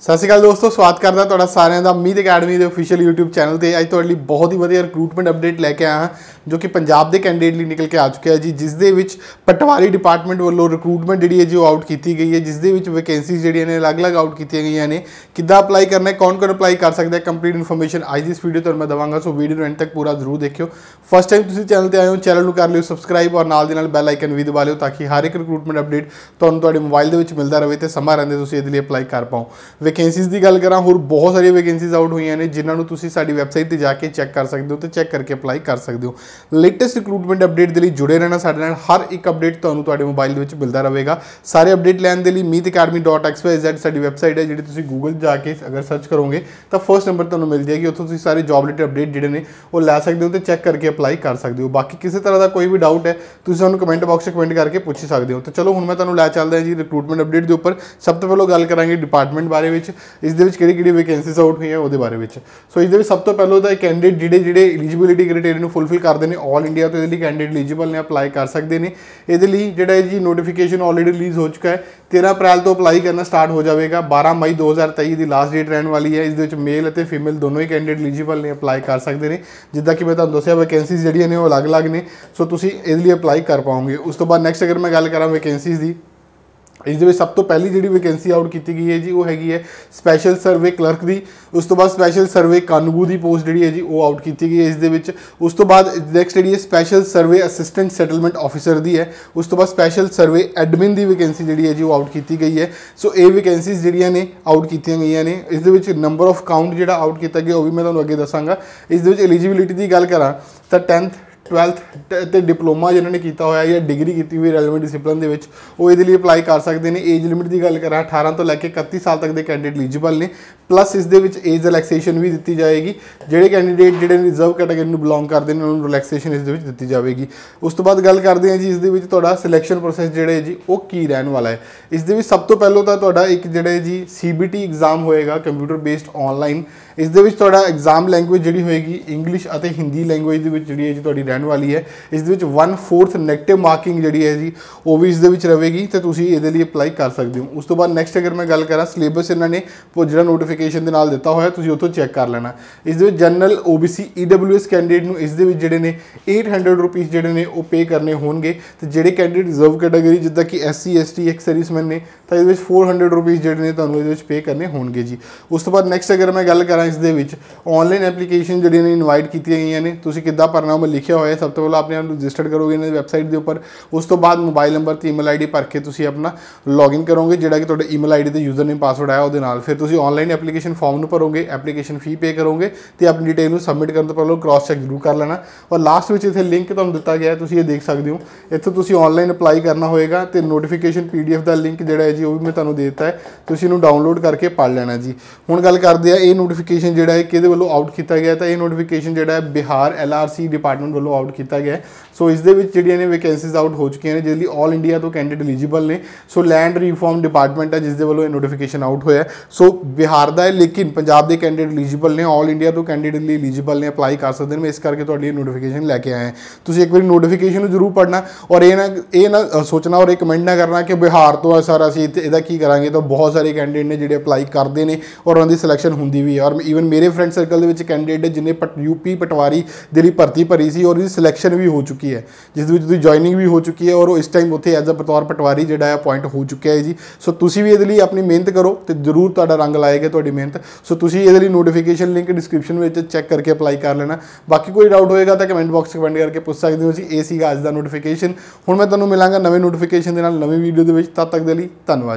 ਸਤਿ ਸ਼੍ਰੀ ਅਕਾਲ ਦੋਸਤੋ ਸਵਾਗਤ ਕਰਦਾ ਤੁਹਾਡਾ ਸਾਰਿਆਂ ਦਾ ਮੀਤ ਅਕੈਡਮੀ ਦੇ ਅਫੀਸ਼ੀਅਲ YouTube ਚੈਨਲ ਤੇ ਅੱਜ ਤੁਹਾਡੇ ਲਈ ਬਹੁਤ ਹੀ ਵਧੀਆ ਰਿਕਰੂਟਮੈਂਟ ਅਪਡੇਟ ਲੈ ਕੇ ਆਇਆ ਹਾਂ ਜੋ ਕਿ ਪੰਜਾਬ ਦੇ ਕੈਂਡੀਡੇਟ ਲਈ ਨਿਕਲ ਕੇ ਆ ਚੁੱਕਿਆ ਜੀ ਜਿਸ ਦੇ ਵਿੱਚ ਪਟਵਾਰੀ ਡਿਪਾਰਟਮੈਂਟ ਵੱਲੋਂ ਰਿਕਰੂਟਮੈਂਟ ਜਿਹੜੀ ਹੈ ਜੀ ਉਹ ਆਊਟ ਕੀਤੀ ਗਈ ਹੈ ਜਿਸ ਦੇ ਵਿੱਚ ਵੈਕੈਂਸੀਜ਼ ਜਿਹੜੀਆਂ ਨੇ ਅਲੱਗ-ਅਲੱਗ ਆਊਟ ਕੀਤੀਆਂ ਗਈਆਂ ਨੇ ਕਿੱਦਾਂ ਅਪਲਾਈ ਕਰਨਾ ਹੈ ਕੌਣ-ਕੌਣ ਅਪਲਾਈ ਕਰ ਸਕਦਾ ਹੈ ਕੰਪਲੀਟ ਇਨਫੋਰਮੇਸ਼ਨ ਅੱਜ ਇਸ ਵੀਡੀਓ ਤੇ ਮੈਂ ਦਵਾਂਗਾ ਸੋ ਵੀਡੀਓ ਨੂੰ ਐਂਡ ਤੱਕ ਪੂਰਾ ਜ਼ਰੂਰ ਦੇਖਿਓ ਫਸਟ ਟਾਈਮ ਤੁਸੀਂ ਚੈਨਲ ਤੇ ਆਏ ਹੋ ਚੈਨਲ ਨੂੰ ਕਰ ਲਿਓ ਸਬਸਕ੍ਰਾਈਬ ਔਰ ਨਾਲ ਦੇ ਨਾਲ ਬੈਲ ਆਈਕਨ ਵੀ ਦਬਾ ਲਿਓ ਤਾਂ ਕਿ ਹਰ ਇੱਕ ਰਿਕਰੂਟਮੈਂਟ ਅਪਡੇਟ ਤੁਹਾਨੂੰ ਤੁਹਾਡੇ ਮੋਬਾਈਲ ਦੇ ਵਿੱਚ ਮਿਲਦਾ ਰਹੇ ਤੇ ਸਮਾਂ ਰਹਿੰਦੇ ਤੁਸੀਂ ਇਹਦੇ ਲਈ ਅਪਲਾਈ ਕਰ ਪਾਓ ਵੈਕੈਂਸੀਜ਼ ਦੀ ਗੱਲ ਕਰਾਂ ਹੋਰ ਬਹੁਤ ਸਾਰੀਆਂ ਵੈਕੈਂਸੀਜ਼ ਆਊਟ ਹੋਈਆਂ ਨੇ ਜਿਨ੍ਹਾਂ ਨੂੰ ਤੁਸੀਂ ਸਾਡੀ ਵੈਬਸਾਈਟ ਤੇ ਜਾ ਕੇ ਚੈੱਕ ਕਰ ਸਕਦੇ ਹੋ ਤੇ ਚੈੱਕ ਕਰਕੇ ਅਪਲਾਈ ਕਰ ਸਕਦੇ ਹੋ ਲੇਟੈਸਟ ਰਿਕਰੂਟਮੈਂਟ ਅਪਡੇਟ ਦੇ ਲਈ ਜੁੜੇ ਰਹਿਣਾ ਸਾਡੇ ਨਾਲ ਹਰ ਇੱਕ ਅਪਡੇਟ ਤੁਹਾਨੂੰ ਤੁਹਾਡੇ ਮੋਬਾਈਲ ਦੇ ਵਿੱਚ ਮਿਲਦਾ ਰਹੇਗਾ ਸਾਰੇ ਅਪਡੇਟ ਲੈਣ ਦੇ ਲਈ meetacademy.xyz ਸਾਡੀ ਵੈਬਸਾਈਟ ਹੈ ਜਿਹੜੀ ਤੁਸੀਂ Google ਜਾ ਕੇ ਅਗਰ ਸਰਚ ਕਰੋਗੇ ਤਾਂ ਫਰਸਟ ਨੰਬਰ ਤੁਹਾਨੂੰ ਮਿਲ ਜਾਏਗੀ ਉੱਥੋਂ ਤੁਸੀਂ ਸਾਰੇ ਜੌਬ ਰਿਲੇਟਡ ਅਪਡੇਟ ਜਿਹੜੇ ਨੇ ਉਹ ਲੈ ਸਕਦੇ ਹੋ ਤੇ ਚੈੱਕ ਕਰਕੇ ਅਪਲਾਈ ਕਰ ਸਕਦੇ ਹੋ ਬਾਕੀ ਕਿਸੇ ਤਰ੍ਹਾਂ ਦਾ ਕੋਈ ਵੀ ਡਾਊਟ ਹੈ ਤੁਸੀਂ ਸਾਨੂੰ ਕਮੈਂਟ ਬਾਕਸ ਵਿੱਚ ਕਮੈਂਟ ਕਰਕੇ ਪੁੱਛ ਸਕਦੇ ਹੋ ਤਾਂ ਚਲੋ ਹੁਣ ਮੈਂ ਤੁਹਾਨੂੰ ਲੈ ਚੱਲਦਾ ਜੀ ਰਿਕਰੂਟਮੈਂਟ ਅਪਡੇਟ ਦੇ ਉੱਪਰ ਸਭ ਤੋਂ ਪਹਿਲਾਂ ਗੱਲ ਕਰਾਂਗੇ ਡਿਪਾਰਟਮੈਂਟ ਬਾਰੇ ਵਿੱਚ ਇਸ ਦੇ ਵਿੱਚ ਕਿਹੜੀ ਕਿਹੜੀ ਵੈਕੈਂਸੀਜ਼ ਆਊਟ ਹੋਈਆਂ ਉਹਦੇ ਬਾਰੇ ਵਿੱਚ ਸੋ ਇਸ ਦੇ ਵਿੱਚ ਸਭ ਤੋਂ ਪਹਿਲਾਂ ਤਾਂ ਕੈਂਡੀਡੇਟ ਜਿਹੜੇ ਜਿਹੜੇ ਐਲੀਜੀਬਿਲਿਟੀ ਕ੍ਰਾਈਟੇਰੀਆ ਨੂੰ ਫੁੱਲਫਿਲ ਕਰਦੇ ਨੇ 올 ਇੰਡੀਆ ਤੋਂ ਇਹਦੇ ਲਈ ਕੈਂਡੀਡੇਟ ਐਲੀਜੀਬਲ ਨੇ ਅਪਲਾਈ ਕਰ ਸਕਦੇ ਨੇ ਇਹਦੇ ਲਈ ਜਿਹੜਾ ਜੀ ਨੋਟੀਫਿਕੇਸ਼ਨ ਆਲਰੇਡੀ ਰਿਲੀਜ਼ ਹੋ ਚੁੱਕਾ ਹੈ 13 ਅਪ੍ਰੈਲ ਤੋਂ ਅਪਲਾਈ ਕਰਨਾ ਸਟਾਰਟ ਹੋ ਜਾਵੇਗਾ 12 ਮਈ 2023 ਦੀ ਲਾਸਟ ਡੇਟ ਰਹਿਣ ਵਾਲੀ ਹੈ ਇਸ ਦੇ ਵਿੱਚ ਮੇਲ ਅਤੇ ਫੀਮੇਲ ਦੋਨੋਂ ਹੀ ਕੈਂਡੀਡੇਟ ਐਲੀਜੀਬਲ ਨੇ ਅਪਲਾਈ ਕਰ ਸਕਦੇ ਨੇ ਜਿੱਦਾਂ ਕਿ ਮੈਂ ਤੁਹਾਨੂੰ ਦੱਸਿਆ ਵੈਕੈਂਸੀਜ਼ ਜਿਹੜੀਆਂ ਨੇ ਉਹ ਅਲੱਗ-ਅਲੱਗ ਨੇ ਸੋ ਤੁਸੀਂ ਇਹਦੇ ਲਈ ਅਪਲਾਈ ਕਰ ਪਾਓਗੇ ਉਸ ਤੋਂ ਬਾਅਦ ਨੈਕਸਟ ਅਗਰ ਮੈਂ ਗੱਲ ਕਰਾਂ ਵੈਕੈਂਸੀਜ਼ ਦੀ ਇਸ ਦੇ ਵਿੱਚ ਸਭ ਤੋਂ ਪਹਿਲੀ ਜਿਹੜੀ ਵੈਕੈਂਸੀ ਆਊਟ ਕੀਤੀ ਗਈ ਹੈ ਜੀ ਉਹ ਹੈਗੀ ਹੈ ਸਪੈਸ਼ਲ ਸਰਵੇ ਕਲਰਕ ਦੀ ਉਸ ਤੋਂ ਬਾਅਦ ਸਪੈਸ਼ਲ ਸਰਵੇ ਕਾਨੂੰਗੂ ਦੀ ਪੋਸਟ ਜਿਹੜੀ ਹੈ ਜੀ ਉਹ ਆਊਟ ਕੀਤੀ ਗਈ ਹੈ ਇਸ ਦੇ ਵਿੱਚ ਉਸ ਤੋਂ ਬਾਅਦ ਨੈਕਸਟ ਜਿਹੜੀ ਹੈ special survey assistant settlement officer ਦੀ ਹੈ ਉਸ ਤੋਂ ਬਾਅਦ ਸਪੈਸ਼ਲ ਸਰਵੇ ਐਡਮਿਨ ਦੀ ਵੈਕੈਂਸੀ ਜਿਹੜੀ ਹੈ ਜੀ ਉਹ ਆਊਟ ਕੀਤੀ ਗਈ ਹੈ ਸੋ ਇਹ ਵੈਕੈਂਸੀਜ਼ ਜਿਹੜੀਆਂ ਨੇ ਆਊਟ ਕੀਤੀਆਂ ਗਈਆਂ ਨੇ ਇਸ ਦੇ ਵਿੱਚ ਨੰਬਰ ਆਫ ਕਾਊਂਟ ਜਿਹੜਾ ਆਊਟ ਕੀਤਾ ਗਿਆ ਉਹ ਵੀ ਮੈਂ ਤੁਹਾਨੂੰ ਅੱਗੇ ਦੱਸਾਂਗਾ ਇਸ ਦੇ ਵਿੱਚ ਐਲੀਜੀਬਿਲਿਟੀ ਦੀ ਗੱਲ ਕਰਾਂ ਤਾਂ 10th 12th ਤੇ ਡਿਪਲੋਮਾ ਜਿਨ੍ਹਾਂ ਨੇ ਕੀਤਾ ਹੋਇਆ ਜਾਂ ਡਿਗਰੀ ਕੀਤੀ ਹੋਈ ਰੈਲੇਵੈਂਟ ਡਿਸਪਲਿਨ ਦੇ ਵਿੱਚ ਉਹ ਇਹਦੇ ਲਈ ਅਪਲਾਈ ਕਰ ਸਕਦੇ ਨੇ ਏਜ ਲਿਮਿਟ ਦੀ ਗੱਲ ਕਰਾਂ 18 ਤੋਂ ਲੈ ਕੇ 31 ਸਾਲ ਤੱਕ ਦੇ ਕੈਂਡੀਡੇਟ ਐਲੀਜੀਬਲ ਨੇ ਪਲੱਸ ਇਸ ਦੇ ਵਿੱਚ ਏਜ ਰਿਲੈਕਸੇਸ਼ਨ ਵੀ ਦਿੱਤੀ ਜਾਏਗੀ ਜਿਹੜੇ ਕੈਂਡੀਡੇਟ ਜਿਹੜੇ ਰਿਜ਼ਰਵ ਕੈਟਾਗਰੀ ਨੂੰ ਬਿਲੋਂਗ ਕਰਦੇ ਨੇ ਉਹਨਾਂ ਨੂੰ ਰਿਲੈਕਸੇਸ਼ਨ ਇਸ ਦੇ ਵਿੱਚ ਦਿੱਤੀ ਜਾਵੇਗੀ ਉਸ ਤੋਂ ਬਾਅਦ ਗੱਲ ਕਰਦੇ ਹਾਂ ਜੀ ਇਸ ਦੇ ਵਿੱਚ ਤੁਹਾਡਾ ਸਿਲੈਕਸ਼ਨ ਪ੍ਰੋਸੈਸ ਜਿਹੜੇ ਜੀ ਉਹ ਕੀ ਰਹਿਣ ਵਾਲਾ ਹੈ ਇਸ ਦੇ ਵਿੱਚ ਸਭ ਤੋਂ ਪਹਿਲਾਂ ਤਾਂ ਤੁਹਾਡਾ ਇੱਕ ਜਿਹੜੇ ਜੀ ਸੀਬੀਟੀ ਐਗਜ਼ਾਮ ਹੋਏਗਾ ਕੰਪਿਊਟਰ ਬੇਸਡ ਆਨਲਾਈਨ ਇਸ ਦੇ ਵਿੱਚ ਤੁਹਾਡਾ ਐਗਜ਼ਾਮ ਲੈਂਗੁਏਜ ਜਿਹੜੀ ਹੋਏਗੀ ਇੰਗਲਿਸ਼ ਅਤੇ ਹਿੰਦੀ ਲੈਂਗੁਏਜ ਦੇ ਵਿੱਚ ਜਿਹੜੀ ਹੈ ਜੀ ਤੁਹਾਡੀ ਰਹਿਣ ਵਾਲੀ ਹੈ ਇਸ ਦੇ ਵਿੱਚ 1/4 ਨੈਗੇਟਿਵ ਮਾਰਕਿੰਗ ਜਿਹੜੀ ਹੈ ਜੀ ਉਹ ਵੀ ਇਸ ਦੇ ਵਿੱਚ ਰਹੇਗੀ ਤੇ ਤੁਸੀਂ ਇਹਦੇ ਲਈ ਅਪਲਾਈ ਕਰ ਸਕਦੇ ਹੋ ਉਸ ਤੋਂ ਬਾਅਦ ਨੈਕਸਟ ਅਗਰ ਮੈਂ ਗੱਲ ਕਰਾਂ ਸਿਲੇਬਸ ਇਹਨਾਂ ਨੇ ਜਿਹੜਾ ਨੋਟੀਫਿਕੇਸ਼ਨ ਦੇ ਨਾਲ ਦਿੱਤਾ ਹੋਇਆ ਤੁਸੀਂ ਉੱਥੋਂ ਚੈੱਕ ਕਰ ਲੈਣਾ ਇਸ ਦੇ ਵਿੱਚ ਜਨਰਲ OBC EWS ਕੈਂਡੀਡੇਟ ਨੂੰ ਇਸ ਦੇ ਵਿੱਚ ਜਿਹੜੇ ਨੇ 800 ਰੁਪਏ ਜਿਹੜੇ ਨੇ ਉਹ ਪੇ ਕਰਨੇ ਹੋਣਗੇ ਤੇ ਜਿਹੜੇ ਕੈਂਡੀਡੇਟ ਰਿਜ਼ਰਵ ਕੈਟਾਗਰੀ ਜਿੱਦਾਂ ਕਿ SC ST ਇੱਕ ਸਰਵਿਸਮੈਨ ਨੇ ਤਾਂ ਇਹਦੇ ਵਿੱਚ 400 ਰੁਪਏ ਜਿਹੜੇ ਨੇ ਤੁਹਾਨੂੰ ਇਹਦੇ ਵਿੱਚ ਪੇ ਕਰਨੇ ਹੋਣਗੇ ਜੀ ਉਸ ਤੋਂ ਬਾਅਦ ਨੈਕਸਟ ਅਗਰ ਮੈਂ ਗੱਲ ਕਰਾਂ ਇਸ ਦੇ ਵਿੱਚ ਆਨਲਾਈਨ ਐਪਲੀਕੇਸ਼ਨ ਜਿਹੜੀਆਂ ਨੇ ਇਨਵਾਈਟ ਕੀਤੀਆਂ ਗਈਆਂ ਨੇ ਤੁਸੀਂ ਕਿੱਦਾਂ ਭਰਨਾ ਉਹ ਲਿਖਿਆ ਹੋਇਆ ਸਭ ਤੋਂ ਪਹਿਲਾਂ ਆਪਣੇ ਆਪ ਨੂੰ ਰਜਿਸਟਰ ਕਰੋਗੇ ਇਹਨਾਂ ਦੀ ਵੈਬਸਾਈਟ ਦੇ ਉੱਪਰ ਉਸ ਤੋਂ ਬਾਅਦ ਮੋਬਾਈਲ ਨੰਬਰ ਤੇ ਈਮੇਲ ਆਈਡੀ ਭਰ ਕੇ ਤੁਸੀਂ ਆਪਣਾ ਲੌਗਇਨ ਕਰੋਗੇ ਜਿਹੜਾ ਕਿ ਤੁਹਾਡੇ ਈਮੇਲ ਆਈਡੀ ਤੇ ਯੂਜ਼ਰ ਨੇਮ ਪਾਸਵਰਡ ਆਇਆ ਉਹਦੇ ਨਾਲ ਫਿਰ ਤੁਸੀਂ ਆਨਲਾਈਨ ਐਪਲੀਕੇਸ਼ਨ ਫਾਰਮ ਨੂੰ ਭਰੋਗੇ ਐਪਲੀਕੇਸ਼ਨ ਫੀ ਪੇ ਕਰੋਗੇ ਤੇ ਆਪਣੀ ਡਿਟੇਲ ਨੂੰ ਸਬਮਿਟ ਕਰਨ ਤੋਂ ਪਹਿਲਾਂ ਕ੍ਰਾਸ ਚੈੱਕ ਜ਼ਰੂਰ ਕਰ ਲੈਣਾ ਔਰ ਲਾਸਟ ਵਿੱਚ ਇੱਥੇ ਲਿੰਕ ਤੁਹਾਨੂੰ ਦਿੱਤਾ ਗਿਆ ਤੁਸੀਂ ਇਹ ਦੇਖ ਸਕਦੇ ਹੋ ਇੱਥੇ ਤੁਸੀਂ ਆਨਲਾਈਨ ਅਪਲਾਈ ਕਰਨਾ ਹੋਏਗਾ ਤੇ ਨੋਟੀਫਿਕੇਸ਼ਨ ਪੀਡੀਐਫ ਦਾ ਲਿੰਕ ਜਿਹੜਾ ਹੈ ਜੀ ਉਹ ਵੀ ਮੈਂ ਤੁਹਾਨੂੰ ਦੇ ਦਿੱਤਾ ਹੈ ਤੁਸੀਂ ਇਹਨੂੰ ਡਾਊਨਲੋਡ ਕਰਕੇ ਪੜ ਲੈਣਾ ਜੀ ਹੁਣ ਗੱਲ ਕਰਦੇ ਆ ਇਹ ਨੋਟੀਫਿਕੇਸ਼ਨ ਜਿਹੜਾ ਹੈ ਕਿਹਦੇ ਵੱਲੋਂ ਆਊਟ ਕੀਤਾ ਗਿਆ ਤਾਂ ਇਹ ਨੋਟੀਫਿਕੇਸ਼ਨ ਜਿਹੜਾ ਹੈ ਬਿਹਾਰ ਐਲਆਰਸੀ ਡਿਪਾਰਟਮੈਂਟ ਵੱਲੋਂ ਆਊਟ ਕੀਤਾ ਗਿਆ ਸੋ ਇਸ ਦੇ ਵਿੱਚ ਜਿਹੜੀਆਂ ਨੇ ਵੈਕੈਂਸੀਜ਼ ਆਊਟ ਹੋ ਚੁੱਕੀਆਂ ਨੇ ਜਿਸ ਲਈ 올 ਇੰਡੀਆ ਤੋਂ ਕੈਂਡੀਡੇਟ ਐਲੀਜੀਬਲ ਨੇ ਸੋ ਲੈਂਡ ਰੀਫਾਰਮ ਡਿਪਾਰਟਮੈਂਟ ਹੈ ਜਿਸ ਦੇ ਵੱਲੋਂ ਇਹ ਨੋਟੀਫਿਕੇਸ਼ਨ ਆਊਟ ਹੋਇਆ ਸੋ ਬਿਹਾਰ ਕਰਦਾ ਹੈ ਲੇਕਿਨ ਪੰਜਾਬ ਦੇ ਕੈਂਡੀਡੇਟ ਐਲੀਜੀਬਲ ਨੇ ਆਲ ਇੰਡੀਆ ਤੋਂ ਕੈਂਡੀਡੇਟ ਲਈ ਐਲੀਜੀਬਲ ਨੇ ਅਪਲਾਈ ਕਰ ਸਕਦੇ ਨੇ ਮੈਂ ਇਸ ਕਰਕੇ ਤੁਹਾਡੀ ਇਹ ਨੋਟੀਫਿਕੇਸ਼ਨ ਲੈ ਕੇ ਆਇਆ ਤੁਸੀਂ ਇੱਕ ਵਾਰੀ ਨੋਟੀਫਿਕੇਸ਼ਨ ਨੂੰ ਜ਼ਰੂਰ ਪੜ੍ਹਨਾ ਔਰ ਇਹ ਨਾ ਇਹ ਨਾ ਸੋਚਣਾ ਔਰ ਇਹ ਕਮੈਂਟ ਨਾ ਕਰਨਾ ਕਿ ਬਿਹਾਰ ਤੋਂ ਆ ਸਾਰਾ ਅਸੀਂ ਇਹਦਾ ਕੀ ਕਰਾਂਗੇ ਤਾਂ ਬਹੁਤ ਸਾਰੇ ਕੈਂਡੀਡੇਟ ਨੇ ਜਿਹੜੇ ਅਪਲਾਈ ਕਰਦੇ ਨੇ ਔਰ ਉਹਨਾਂ ਦੀ ਸਿਲੈਕਸ਼ਨ ਹੁੰਦੀ ਵੀ ਹੈ ਔਰ ਇਵਨ ਮੇਰੇ ਫਰੈਂਡ ਸਰਕਲ ਦੇ ਵਿੱਚ ਕੈਂਡੀਡੇਟ ਜਿਨੇ ਯੂਪੀ ਪਟਵਾਰੀ ਦੇ ਲਈ ਭਰਤੀ ਭਰੀ ਸੀ ਔਰ ਉਹਦੀ ਸਿਲੈਕਸ਼ਨ ਵੀ ਹੋ ਚੁੱਕੀ ਹੈ ਜਿਸ ਦੇ ਵਿੱਚ ਤੁਸੀਂ ਜੁਆਇਨਿੰਗ ਵੀ ਹੋ ਚੁੱਕੀ ਹੈ ਔਰ ਉਹ ਇਸ ਟਾਈਮ ਉੱਥੇ ਐਜ਼ ਅ ਬਤੌਰ ਪਟਵਾਰੀ ਜਿਹੜਾ ਹੈ ਅਪਾਇੰਟ ਹੋ ਚੁੱਕਿਆ ਹੈ ਜੀ ਸੋ ਤੁਸੀਂ ਵੀ ਇਹਦੇ ਲਈ ਆਪਣੀ ਮਿਹਨਤ ਕਰੋ ਤੇ ਜ਼ਰੂਰ ਤੁਹਾਡਾ ਰੰਗ ਲਾਏਗਾ ਤੁਹਾਡੀ ਮਿਹਨਤ ਸੋ ਤੁਸੀਂ ਇਹਦੇ ਲਈ ਨੋਟੀਫਿਕੇਸ਼ਨ ਲਿੰਕ ਡਿਸਕ੍ਰਿਪਸ਼ਨ ਵਿੱਚ ਚੈੱਕ ਕਰਕੇ ਅਪਲਾਈ ਕਰ ਲੈਣਾ ਬਾਕੀ ਕੋਈ ਡਾਊਟ ਹੋਏਗਾ ਤਾਂ ਕਮੈਂਟ ਬਾਕਸ ਕਮੈਂਟ ਕਰਕੇ ਪੁੱਛ ਸਕਦੇ ਹੋ ਜੀ ਇਹ ਸੀਗਾ ਅੱਜ ਦਾ ਨੋਟੀਫਿਕੇਸ਼ਨ ਹੁਣ ਮੈਂ ਤੁਹਾਨੂੰ ਮਿਲਾਂਗਾ ਨਵੇਂ ਨੋਟੀਫਿਕੇਸ਼ਨ ਦੇ ਨਾਲ ਨਵੀਂ ਵੀਡੀਓ ਦੇ ਵਿੱਚ ਤਦ ਤੱਕ ਦੇ ਲਈ ਧੰਨਵਾਦ